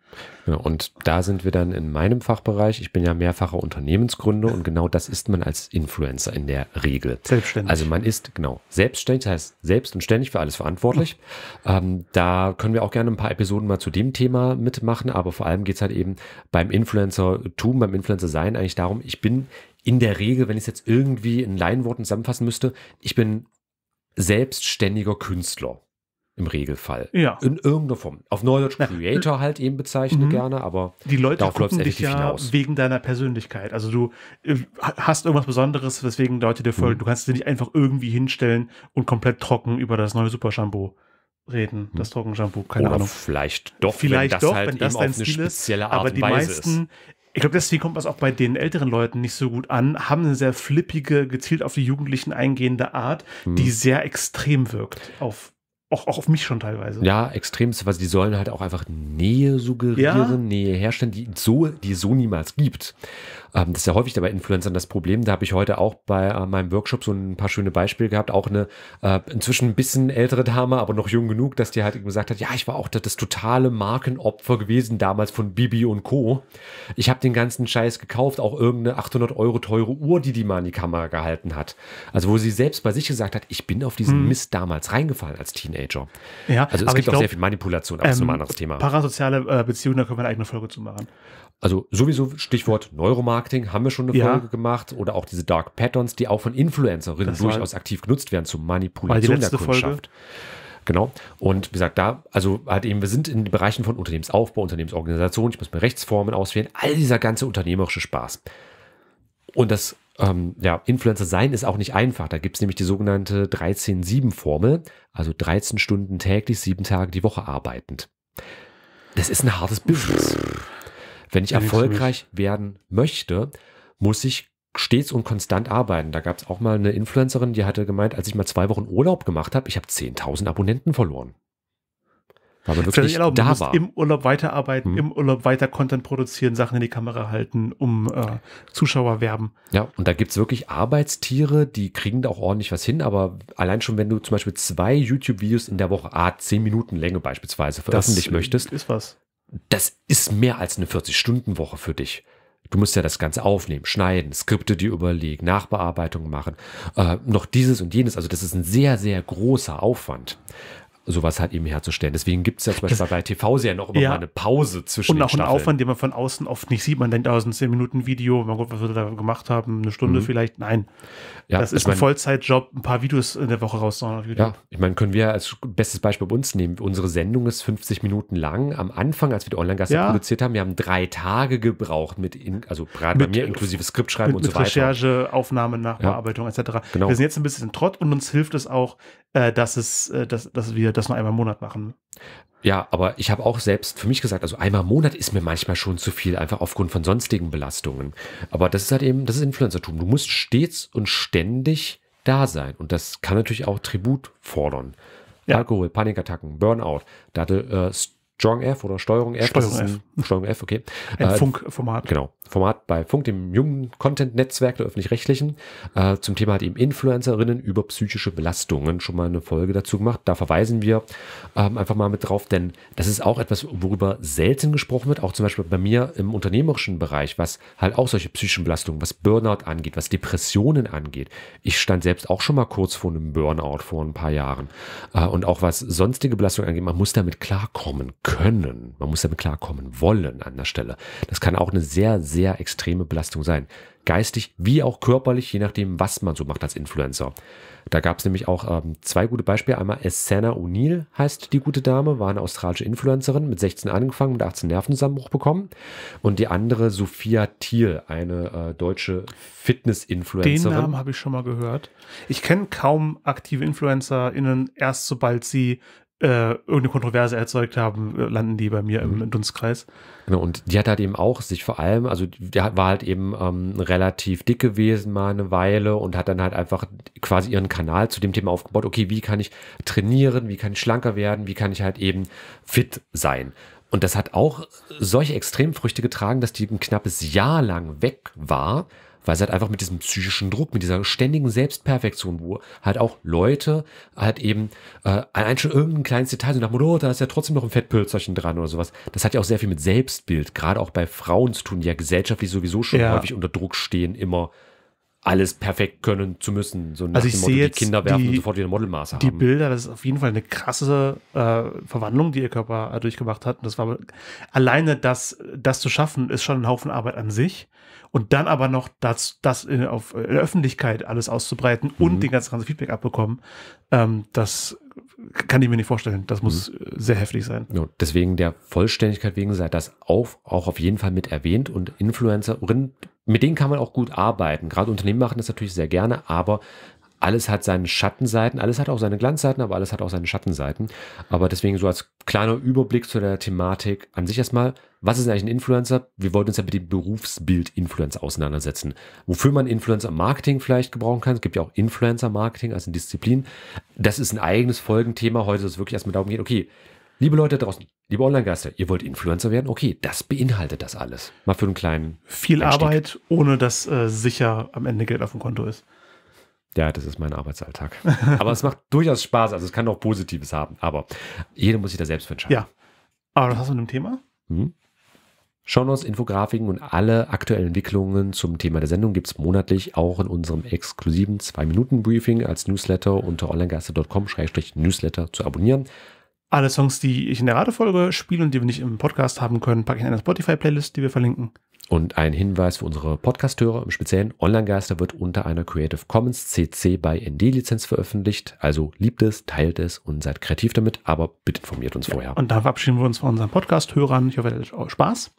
Ja, und da sind wir dann in meinem Fachbereich. Ich bin ja mehrfacher Unternehmensgründer und genau das ist man als Influencer in der Regel. Selbstständig. Also man ist, genau, selbstständig, das heißt selbst und ständig für alles verantwortlich. Ähm, da können wir auch gerne ein paar Episoden mal zu dem Thema mitmachen, aber vor allem geht es halt eben beim Influencer-Tum, beim Influencer-Sein eigentlich darum, ich bin in der Regel, wenn ich es jetzt irgendwie in Laienworten zusammenfassen müsste, ich bin selbstständiger Künstler im Regelfall. Ja. In irgendeiner Form. Auf Neudeutsch Na, Creator halt eben bezeichne mhm. gerne, aber die Leute darauf es dich ja hinaus. wegen
deiner Persönlichkeit. Also du äh, hast irgendwas Besonderes, weswegen Leute dir folgen. Mhm. Du kannst dich nicht einfach irgendwie hinstellen und komplett trocken über das neue Super Shampoo reden, mhm. das Trockenshampoo, keine Oder Ahnung. Vielleicht doch, vielleicht wenn das doch, halt wenn das auf eine Stil spezielle Art ist. Aber die meisten, ich glaube, deswegen kommt das auch bei den älteren Leuten nicht so gut an, haben eine sehr flippige, gezielt auf die Jugendlichen eingehende Art, hm. die sehr extrem wirkt auf auch, auch, auf mich schon teilweise. Ja,
extrem, weil die sollen halt auch einfach Nähe suggerieren, ja. Nähe herstellen, die so, die so niemals gibt. Ähm, das ist ja häufig bei Influencern das Problem. Da habe ich heute auch bei äh, meinem Workshop so ein paar schöne Beispiele gehabt. Auch eine äh, inzwischen ein bisschen ältere Dame, aber noch jung genug, dass die halt gesagt hat, ja, ich war auch das totale Markenopfer gewesen damals von Bibi und Co. Ich habe den ganzen Scheiß gekauft, auch irgendeine 800 Euro teure Uhr, die die mal in die Kamera gehalten hat. Also wo sie selbst bei sich gesagt hat, ich bin auf diesen hm. Mist damals reingefallen als Teenager. Ja, also es gibt auch glaub, sehr viel Manipulation, aber ähm, das ist ein ähm, anderes Thema.
Parasoziale äh, Beziehungen, da können wir eine eigene Folge zu machen.
Also sowieso Stichwort Neuromarketing haben wir schon eine ja. Folge gemacht oder auch diese Dark Patterns, die auch von Influencerinnen durchaus aktiv genutzt werden zur Manipulation der Kundschaft. Folge. Genau. Und wie gesagt, da, also halt eben, wir sind in den Bereichen von Unternehmensaufbau, Unternehmensorganisation, ich muss mir Rechtsformen auswählen, all dieser ganze unternehmerische Spaß. Und das ähm, ja, Influencer sein ist auch nicht einfach. Da gibt es nämlich die sogenannte 13-7-Formel, also 13 Stunden täglich, sieben Tage die Woche arbeitend. Das ist ein hartes Business. Wenn ich erfolgreich werden möchte, muss ich stets und konstant arbeiten. Da gab es auch mal eine Influencerin, die hatte gemeint, als ich mal zwei Wochen Urlaub gemacht habe, ich habe 10.000 Abonnenten verloren. Weil man wirklich erlauben, da war. Im
Urlaub weiterarbeiten, hm. im Urlaub weiter Content produzieren, Sachen in die Kamera halten, um äh, Zuschauer werben.
Ja, und da gibt es wirklich Arbeitstiere, die kriegen da auch ordentlich was hin, aber allein schon, wenn du zum Beispiel zwei YouTube-Videos in der Woche, A, ah, 10 Minuten Länge beispielsweise veröffentlichen möchtest, ist was das ist mehr als eine 40-Stunden-Woche für dich. Du musst ja das Ganze aufnehmen, schneiden, Skripte dir überlegen, Nachbearbeitung machen, äh, noch dieses und jenes. Also das ist ein sehr, sehr großer Aufwand sowas halt eben herzustellen. Deswegen gibt es ja zum Beispiel das, bei tv sehr noch immer ja. mal eine Pause zwischen Und auch einen Aufwand,
den man von außen oft nicht sieht. Man denkt, aus ah, oh, ein 10-Minuten-Video, mein Gott, was wir da gemacht haben, eine Stunde mhm. vielleicht. Nein, ja, das ist ein Vollzeitjob, ein paar Videos in der Woche rauszuhauen. Ja,
ich meine, können wir als bestes Beispiel bei uns nehmen. Unsere Sendung ist 50 Minuten lang. Am Anfang, als wir die Online-Gasse ja. produziert haben, wir haben drei Tage gebraucht, mit in, also gerade bei mir inklusive Skriptschreiben mit, und so mit weiter.
Recherche, Aufnahme, Nachbearbeitung etc. Genau. Wir sind jetzt ein bisschen Trott und uns hilft es auch, äh, dass es, äh, dass, dass wir das nur einmal im Monat machen.
Ja, aber ich habe auch selbst für mich gesagt, also einmal im Monat ist mir manchmal schon zu viel, einfach aufgrund von sonstigen Belastungen. Aber das ist halt eben, das ist Influencertum. Du musst stets und ständig da sein. Und das kann natürlich auch Tribut fordern. Ja. Alkohol, Panikattacken, Burnout. Da hatte äh, Strong F oder Steuerung F. Steuerung, ein, F. Steuerung F, okay. Ein äh, Funkformat. Genau. Format bei Funk, dem jungen Content-Netzwerk der Öffentlich-Rechtlichen. Äh, zum Thema hat eben Influencerinnen über psychische Belastungen schon mal eine Folge dazu gemacht. Da verweisen wir ähm, einfach mal mit drauf, denn das ist auch etwas, worüber selten gesprochen wird. Auch zum Beispiel bei mir im unternehmerischen Bereich, was halt auch solche psychischen Belastungen, was Burnout angeht, was Depressionen angeht. Ich stand selbst auch schon mal kurz vor einem Burnout vor ein paar Jahren. Äh, und auch was sonstige Belastungen angeht, man muss damit klarkommen können. Man muss damit klarkommen wollen an der Stelle. Das kann auch eine sehr, sehr extreme Belastung sein. Geistig wie auch körperlich, je nachdem, was man so macht als Influencer. Da gab es nämlich auch ähm, zwei gute Beispiele. Einmal Essena O'Neill heißt die gute Dame, war eine australische Influencerin, mit 16 angefangen, mit 18 Nervenzusammenbruch bekommen. Und die andere Sophia Thiel, eine äh, deutsche Fitness-Influencerin. Den Namen
habe ich schon mal gehört. Ich kenne kaum aktive InfluencerInnen, erst sobald sie äh, irgendeine Kontroverse erzeugt
haben, äh, landen die bei mir im mhm. Dunstkreis. Genau, und die hat halt eben auch sich vor allem, also der war halt eben ähm, relativ dick gewesen mal eine Weile und hat dann halt einfach quasi ihren Kanal zu dem Thema aufgebaut, okay, wie kann ich trainieren, wie kann ich schlanker werden, wie kann ich halt eben fit sein. Und das hat auch solche Extremfrüchte getragen, dass die ein knappes Jahr lang weg war weil sie halt einfach mit diesem psychischen Druck, mit dieser ständigen Selbstperfektion, wo halt auch Leute halt eben äh, allein schon irgendein kleines Detail sind, oh, da ist ja trotzdem noch ein Fettpölzerchen dran oder sowas. Das hat ja auch sehr viel mit Selbstbild, gerade auch bei Frauen zu tun, die ja gesellschaftlich sowieso schon ja. häufig unter Druck stehen, immer alles perfekt können zu müssen. So also ich sehe die Kinder werfen die, sofort wieder Modelmaße haben. Die
Bilder, das ist auf jeden Fall eine krasse äh, Verwandlung, die ihr Körper äh, durchgemacht hat. Und das war alleine das, das zu schaffen, ist schon ein Haufen Arbeit an sich. Und dann aber noch das, das in, auf, in der Öffentlichkeit alles auszubreiten mhm. und den ganzen, ganzen Feedback abbekommen, ähm, das kann ich mir nicht vorstellen. Das muss mhm. Äh, sehr heftig sein.
Ja, deswegen der Vollständigkeit wegen sei das auch, auch auf jeden Fall mit erwähnt und Influencerinnen, mit denen kann man auch gut arbeiten. Gerade Unternehmen machen das natürlich sehr gerne, aber alles hat seine Schattenseiten, alles hat auch seine Glanzseiten, aber alles hat auch seine Schattenseiten. Aber deswegen so als kleiner Überblick zu der Thematik an sich erstmal, was ist eigentlich ein Influencer? Wir wollten uns ja mit dem Berufsbild Influencer auseinandersetzen. Wofür man Influencer-Marketing vielleicht gebrauchen kann. Es gibt ja auch Influencer-Marketing als eine Disziplin. Das ist ein eigenes Folgenthema. Heute ist es wirklich erstmal darum geht, okay, Liebe Leute draußen, liebe Online-Geister, ihr wollt Influencer werden? Okay, das beinhaltet das alles. Mal für einen kleinen. Viel Einstieg.
Arbeit, ohne dass äh, sicher am Ende Geld auf dem Konto ist.
Ja, das ist mein Arbeitsalltag. Aber es macht durchaus Spaß. Also es kann auch Positives haben. Aber jeder muss sich da selbst für entscheiden. Ja.
Aber was hast du mit dem Thema?
Hm? Schon aus Infografiken und alle aktuellen Entwicklungen zum Thema der Sendung gibt es monatlich auch in unserem exklusiven 2-Minuten-Briefing als Newsletter unter onlinegaste.com-newsletter zu abonnieren. Alle Songs, die ich in der
Radefolge spiele und die wir nicht im Podcast haben können, packe ich in eine Spotify-Playlist, die wir verlinken.
Und ein Hinweis für unsere Podcasthörer im Speziellen, Online-Geister wird unter einer Creative Commons CC by ND Lizenz veröffentlicht. Also liebt es, teilt es und seid kreativ damit, aber bitte informiert uns ja, vorher. Und da
verabschieden wir uns von unseren Podcasthörern. Ich hoffe, ihr hattet Spaß.